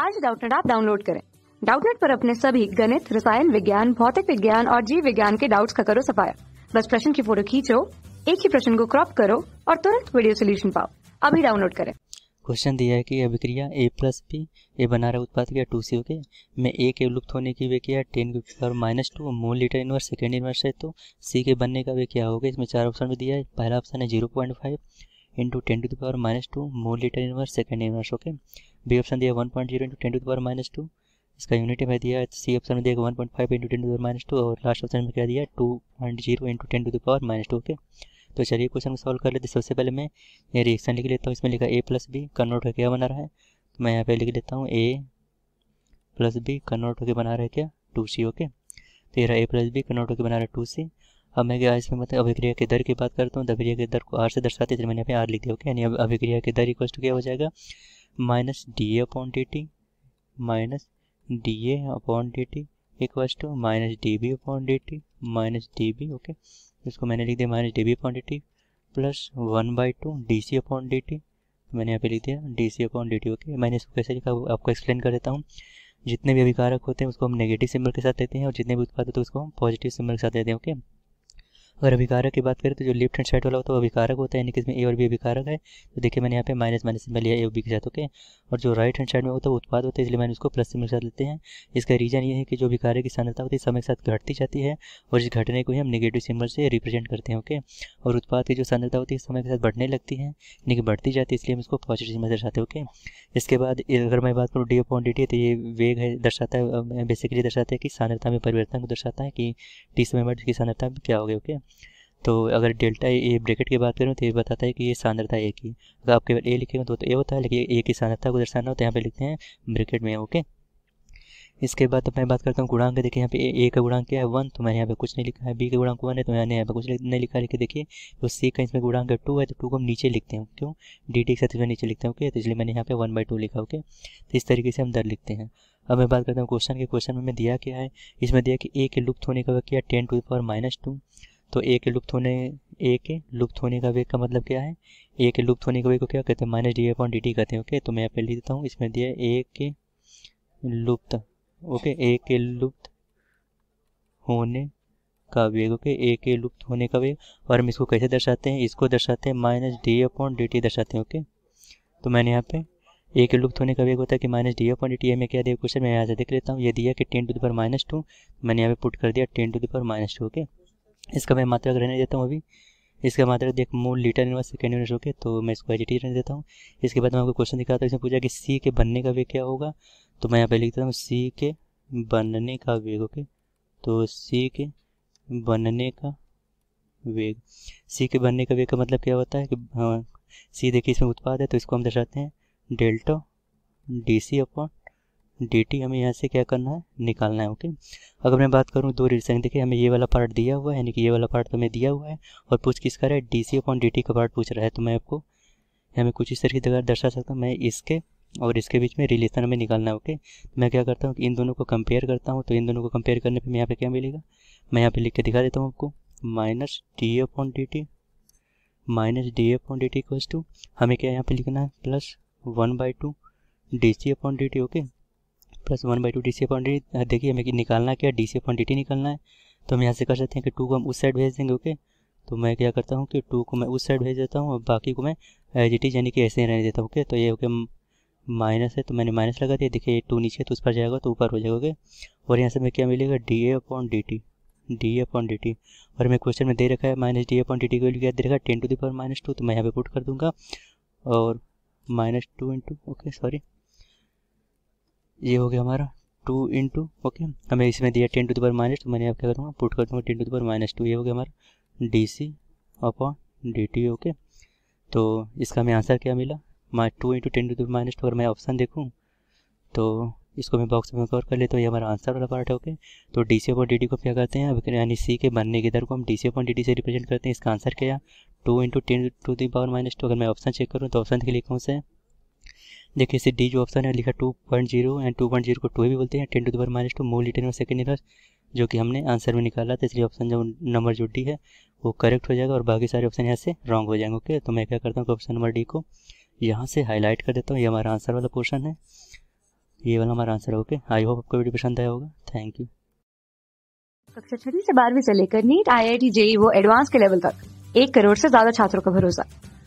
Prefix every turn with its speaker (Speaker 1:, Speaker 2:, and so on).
Speaker 1: आज डाउटनेट आप डाउनलोड करें डाउटनेट पर अपने सभी गणित रसायन विज्ञान भौतिक विज्ञान और जीव विज्ञान के डाउट्स का करो सफाया बस प्रश्न की फोटो खींचो एक ही प्रश्न को क्रॉप करो और तुरंत वीडियो सोल्यूशन पाओ अभी डाउनलोड करें क्वेश्चन दिया है कि अभिक्रिया ए प्लस बी ए बना रहा उत्पाद क्या टू सी ओके में ए के लुप्त होने की वे किया टेन के power minus two mole litre inverse second inverse है तो सी के बनने का वे क्या होगा इसमें चार ऑप्शन भी दिया है पहला ऑप्शन है zero point five into ten to the power minus two mole litre inverse second inverse okay B option दिया one point zero into ten to the minus two इसका यूनिट में दिया सी ऑप्शन तो में दिया one point five into ten to the minus two और last option में क्या दिया two point zero into ten to the power minus two okay तो चलिए क्वेश्चन को सॉल्व कर लेते सबसे पहले मैं ये रिएक्शन लिख लेता हूँ इसमें लिखा ए प्लस बी कन्वर्ट होकर क्या बना रहा है तो मैं यहाँ पे लिख लेता हूँ ए प्लस बी कन्वर्ट होकर बना रहा है क्या टू सी ओके तो ये रहा ए प्लस बी कन्वर्ट होकर बना रहा है टू सी अब मैं क्या इसमें मतलब अभिक्रिया के दर की बात करता हूँ तो अभिक्रिया के दर को आर से दर्शाते थे तो मैंने यहाँ पे आर लिख दिया ओके यानी अभिक्रिया के दर इक्वस्ट क्या हो जाएगा minus D A upon D T minus D A upon D T equals to minus D B upon D T minus D B okay इसको मैंने लिख दिया minus D B upon D T plus one by two D C upon D T मैंने यहाँ पे लिख दिया D C upon D T okay मैंने इसको कैसे लिखा आपको एक्सप्लेन कर देता हूँ जितने भी अभिकारक होते हैं उसको हम नेगेटिव सिंबल के साथ देते हैं और जितने भी उत्पाद होते हैं उसको हम पॉजिटिव सिंबल के साथ देते हैं ओके okay? अगर अभिकारक की बात करें तो जो लेफ्ट हैंड साइड वाला होता है वो अभिकारक होता है यानी कि इसमें ए और बी अभिकारक है तो देखिए मैंने यहाँ पे माइनस माइनस में लिया ए और बी के साथ ओके और जो राइट हैंड साइड में होता है वो उत्पाद होता है इसलिए मैंने उसको प्लस सिंबल के साथ लेते हैं इसका रीजन ये है कि जो अभिकारक की सांद्रता होती है समय के साथ घटती जाती है और इस घटने को ही हम निगेटिव सिंबल से रिप्रेजेंट करते हैं ओके और उत्पाद की जो सांद्रता होती है समय के साथ बढ़ने लगती है यानी कि बढ़ती जाती है इसलिए हम इसको पॉजिटिव सिंबल दर्शाते हैं ओके इसके बाद अगर मैं बात करूँ डी अपॉन डी तो ये वेग है दर्शाता है बेसिकली दर्शाता है कि सांद्रता में परिवर्तन को दर्शाता है कि टी समय में इसकी सांद्रता क्या गया ओके तो अगर डेल्टा ए ब्रैकेट की बात करूँ तो ये बताता है कि ये सांद्रता एक ही अगर आपके केवल ए लिखेंगे तो, तो ए होता है लेकिन ए की सांद्रता को दर्शाना होता है यहाँ पे लिखते हैं ब्रैकेट में ओके इसके बाद तो मैं बात करता हूँ गुणांक देखिए यहाँ पे ए, का गुणांक क्या है वन तो मैंने यहाँ पे कुछ नहीं लिखा है बी का गुणांक वन है तो मैंने यहाँ पे कुछ नहीं लिखा लेकिन देखिए तो सी का इसमें गुणांक टू है तो टू को हम नीचे लिखते हैं क्यों डी टी के साथ इसमें नीचे लिखते हैं ओके तो इसलिए मैंने यहाँ पे वन बाई टू लिखा ओके तो इस तरीके से हम दर लिखते हैं अब मैं बात करता हूँ क्वेश्चन के क्वेश्चन में दिया क्या है इसमें दिया कि ए के लुप्त होने का वक्त किया ten to power minus two तो ए के लुप्त होने ए के लुप्त होने का वेग का मतलब क्या है ए के लुप्त होने का वेग को क्या कहते हैं minus D A upon D T कहते हैं ओके तो मैं यहाँ पे लिख देता हूँ इसमें दिया ए के लुप्त ओके ए के लुप्त होने का वेग ओके ए के लुप्त होने का वेग और हम इसको कैसे दर्शाते हैं इसको दर्शाते हैं minus D upon D T दर्शाते हैं ओके तो मैंने यहाँ पे ए के लुप्त होने का वेग होता है कि minus D upon D T में क्या दिया क्वेश्चन मैं यहाँ से देख लेता हूँ ये दिया कि ten to the minus two मैंने यहाँ पे पुट कर दिया ten to the minus two okay इसका मैं मात्रक रहने देता हूँ अभी इसका मात्रा देख mole litre inverse second inverse okay तो मैं इसको एच रहने देता हूँ इसके बाद मैं आपको क्वेश्चन दिखाता हूँ इसमें पूछा कि सी के बनने का वे क्या होगा तो मैं यहाँ पे लिख देता हूँ सी के बनने का वेग ओके तो सी के बनने का वेग सी के बनने का वेग का मतलब क्या होता है कि हाँ सी देखिए इसमें उत्पाद है तो इसको हम दर्शाते हैं delta D C upon D हमें यहाँ से क्या करना है निकालना है ओके अगर मैं बात करूँ दो रिलेशन देखिए हमें ये वाला पार्ट दिया हुआ है यानी कि ये वाला पार्ट तो हमें दिया हुआ है और पूछ किस कर डी सी अपॉन डी का पार्ट पूछ रहा है तो मैं आपको हमें कुछ इस तरीके द्वारा दर्शा सकता हूँ मैं इसके और इसके बीच में रिलेशन हमें निकालना है ओके तो मैं क्या करता हूँ इन दोनों को कंपेयर करता हूँ तो इन दोनों को कंपेयर करने पर यहाँ पे क्या मिलेगा मैं यहाँ पे लिख के दिखा देता हूँ आपको minus D upon D T minus D upon D T to हमें क्या यहाँ पे लिखना है plus one by two D C upon D T okay plus one by two D C देखिए हमें निकालना क्या डी सी अपॉन निकालना है तो हम यहाँ से कर सकते हैं कि टू को हम उस साइड भेज देंगे ओके तो मैं क्या करता हूँ कि टू को मैं उस साइड भेज देता हूँ और बाकी को मैं एज इट इज यानी कि ऐसे ही रहने देता हूँ ओके तो ये ओके माइनस है तो मैंने माइनस लगा दिया देखिए टू नीचे तो उस पर जाएगा तो ऊपर हो जाएगा ओके और यहाँ से हमें क्या मिलेगा D A upon D T D upon D T और हमें क्वेश्चन में दे रखा है minus D upon D T को क्या दे रखा है ten to the power minus two तो मैं यहाँ पे पुट कर दूंगा और minus two into okay sorry ये हो गया हमारा टू इंटू ओके हमें इसमें दिया टेन टू दर माइनस तो मैंने आप क्या करूँगा पुट कर दूँगा ten to the minus two ये हो गया हमारा D C upon D T okay तो इसका हमें आंसर क्या मिला मैं two into ten to the minus two अगर मैं ऑप्शन देखूँ तो इसको मैं बॉक्स में कवर कर लेता तो हूँ ये हमारा आंसर वाला पार्ट है ओके तो D C upon D D को क्या करते हैं यानी सी के बनने की दर को हम D C upon D D से रिप्रेजेंट करते हैं इसका आंसर क्या two into ten to the power minus two अगर मैं ऑप्शन चेक करूँ तो ऑप्शन के लिए कौन सा है देखिए इसे डी जो ऑप्शन है लिखा two point zero and two point zero को टू भी बोलते हैं ten to the minus two mole litre और सेकेंड इनर्स जो कि हमने आंसर में निकाला था इसलिए ऑप्शन जो नंबर जो डी है वो करेक्ट हो जाएगा और बाकी सारे ऑप्शन यहाँ से रॉन्ग हो जाएंगे ओके तो मैं क्या करता हूँ ऑप्शन नंबर डी को यहाँ से हाईलाइट कर देता हूँ ये हमारा आंसर वाला क्वेश्चन है ये वाला हमारा आंसर है ओके आई होप आपको वीडियो पसंद आया होगा थैंक यू कक्षा छठी से बारहवीं से लेकर NEET I I T JEE वो एडवांस के लेवल तक एक करोड़ से ज्यादा छात्रों का भरोसा